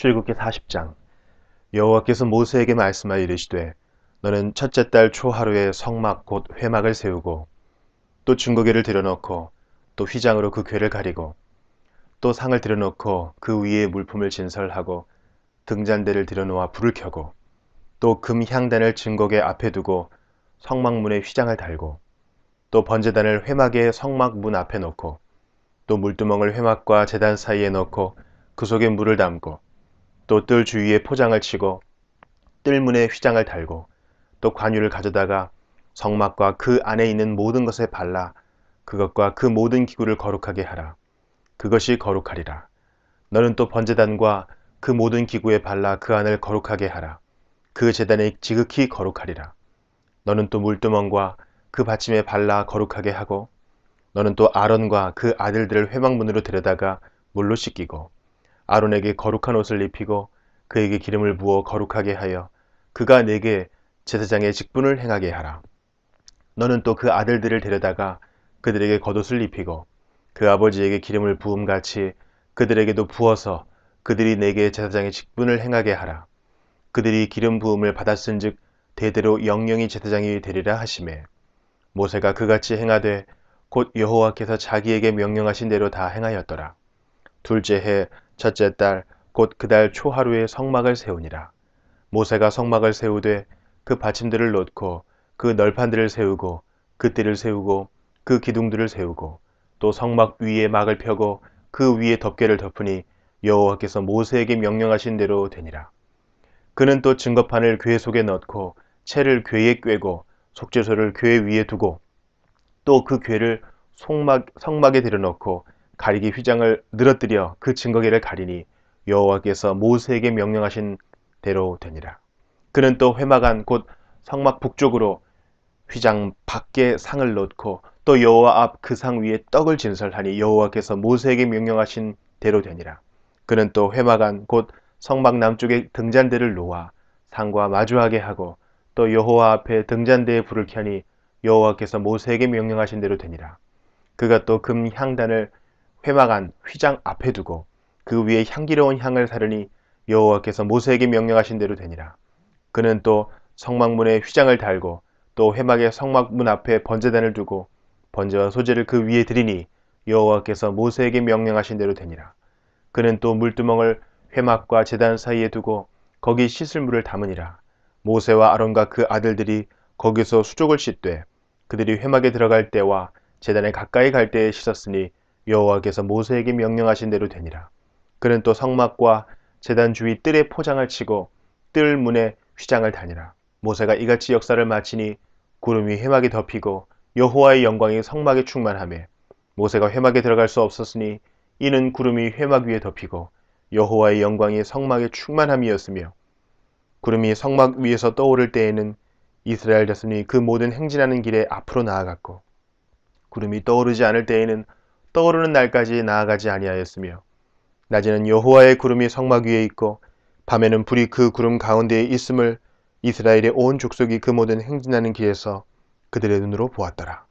출국기 40장 여호와께서 모세에게 말씀하여 이르시되 너는 첫째 달 초하루에 성막 곧 회막을 세우고 또중고개를 들여놓고 또 휘장으로 그괴를 가리고 또 상을 들여놓고 그 위에 물품을 진설하고 등잔대를 들여놓아 불을 켜고 또 금향단을 증거궤 앞에 두고 성막문에 휘장을 달고 또 번제단을 회막의 성막문 앞에 놓고 또 물두멍을 회막과 재단 사이에 넣고 그 속에 물을 담고 또뜰 주위에 포장을 치고 뜰문에 휘장을 달고 또 관유를 가져다가 성막과 그 안에 있는 모든 것에 발라 그것과 그 모든 기구를 거룩하게 하라. 그것이 거룩하리라. 너는 또 번제단과 그 모든 기구에 발라 그 안을 거룩하게 하라. 그 재단이 지극히 거룩하리라. 너는 또 물두멍과 그 받침에 발라 거룩하게 하고 너는 또 아론과 그 아들들을 회막문으로 데려다가 물로 씻기고 아론에게 거룩한 옷을 입히고 그에게 기름을 부어 거룩하게 하여 그가 내게 제사장의 직분을 행하게 하라. 너는 또 그 아들들을 데려다가 그들에게 겉옷을 입히고 그 아버지에게 기름을 부음같이 그들에게도 부어서 그들이 내게 제사장의 직분을 행하게 하라. 그들이 기름 부음을 받았은즉 대대로 영영이 제사장이 되리라 하심에 모세가 그같이 행하되 곧 여호와께서 자기에게 명령하신 대로 다 행하였더라. 둘째 해 첫째 달 곧 그달 초하루에 성막을 세우니라. 모세가 성막을 세우되 그 받침들을 놓고 그 널판들을 세우고 그 띠를 세우고 그 기둥들을 세우고 또 성막 위에 막을 펴고 그 위에 덮개를 덮으니 여호와께서 모세에게 명령하신 대로 되니라. 그는 또 증거판을 괴 속에 넣고 채를 괴에 꿰고 속죄소를 괴 위에 두고 또그괴를 성막, 에 들여놓고 가리기 휘장을 늘어뜨려 그증거기를 가리니 여호와께서 모세에게 명령하신 대로 되니라. 그는 또 회막안 곧 성막 북쪽으로 휘장 밖에 상을 놓고 또 여호와 앞 그 상 위에 떡을 진설하니 여호와께서 모세에게 명령하신 대로 되니라. 그는 또 회막안 곧 성막 남쪽에 등잔대를 놓아 상과 마주하게 하고 또 여호와 앞에 등잔대에 불을 켜니 여호와께서 모세에게 명령하신 대로 되니라. 그가 또 금 향단을 회막안 휘장 앞에 두고 그 위에 향기로운 향을 사르니 여호와께서 모세에게 명령하신 대로 되니라. 그는 또 성막문에 휘장을 달고 또 회막의 성막문 앞에 번제단을 두고 번제와 소재를 그 위에 드리니 여호와께서 모세에게 명령하신 대로 되니라. 그는 또 물두멍을 회막과 제단 사이에 두고 거기 씻을 물을 담으니라. 모세와 아론과 그 아들들이 거기서 수족을 씻되 그들이 회막에 들어갈 때와 제단에 가까이 갈 때에 씻었으니 여호와께서 모세에게 명령하신 대로 되니라. 그는 또 성막과 재단 주위 뜰에 포장을 치고 뜰 문에 휘장을 다니라. 모세가 이같이 역사를 마치니 구름이 회막에 덮이고 여호와의 영광이 성막에 충만함에 모세가 회막에 들어갈 수 없었으니 이는 구름이 회막 위에 덮이고 여호와의 영광이 성막에 충만함이었으며 구름이 성막 위에서 떠오를 때에는 이스라엘 자손이 그 모든 행진하는 길에 앞으로 나아갔고 구름이 떠오르지 않을 때에는 떠오르는 날까지 나아가지 아니하였으며 낮에는 여호와의 구름이 성막 위에 있고 밤에는 불이 그 구름 가운데에 있음을 이스라엘의 온 족속이 그 모든 행진하는 길에서 그들의 눈으로 보았더라.